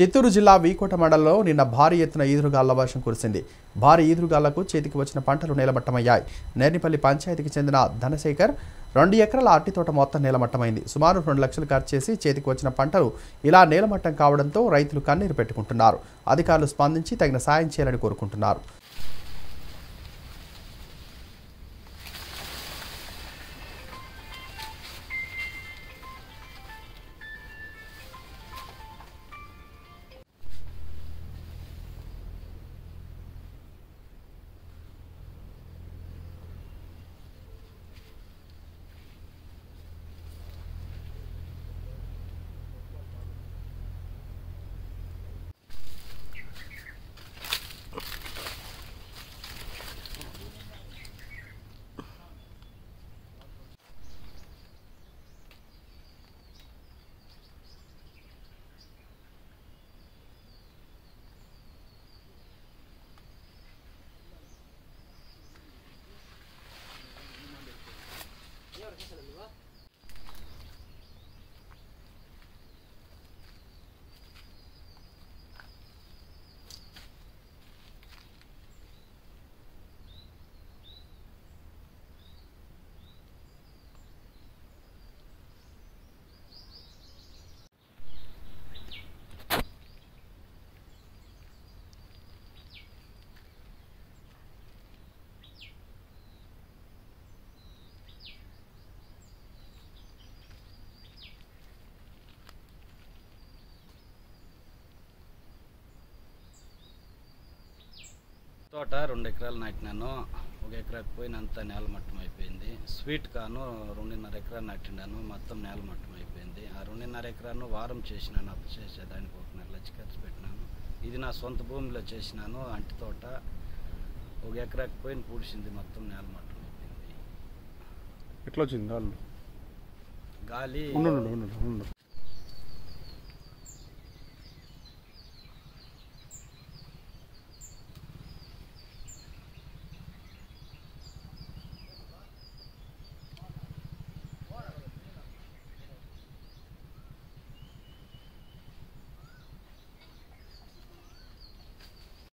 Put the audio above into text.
చిత్తూరు జిల్లా వీకోట మండలంలో నిన్న భారీ ఎత్తున ఈదురుగాళ్ల వర్షం కురిసింది భారీ ఈదురుగాళ్లకు చేతికి వచ్చిన పంటలు నేలమట్టమయ్యాయి నేర్నిపల్లి పంచాయతీకి చెందిన ధనశేఖర్ రెండు ఎకరాల అట్టి తోట మొత్తం నేలమట్టమైంది సుమారు రెండు లక్షలు ఖర్చు చేసి చేతికి వచ్చిన పంటలు ఇలా నేలమట్టం కావడంతో రైతులు కన్నీరు పెట్టుకుంటున్నారు అధికారులు స్పందించి తగిన సాయం చేయాలని కోరుకుంటున్నారు తోట రెండు ఎకరాలు నాటినాను ఒక ఎకరాకి పోయినంత నేల మట్టం అయిపోయింది స్వీట్ కాను రెండున్నర ఎకరాలు నాటినాను మొత్తం నేల మట్టం అయిపోయింది ఆ రెండున్నర ఎకరాను వారం చేసినాను అప్పు చేసేదానికి నెల లక్ష ఖర్చు పెట్టినాను ఇది నా సొంత భూమిలో చేసినాను అంటి తోట ఒక ఎకరాకి పోయిన పూడిసింది మొత్తం నేల మట్టం అయిపోయింది ఎట్లా వచ్చింది గాలి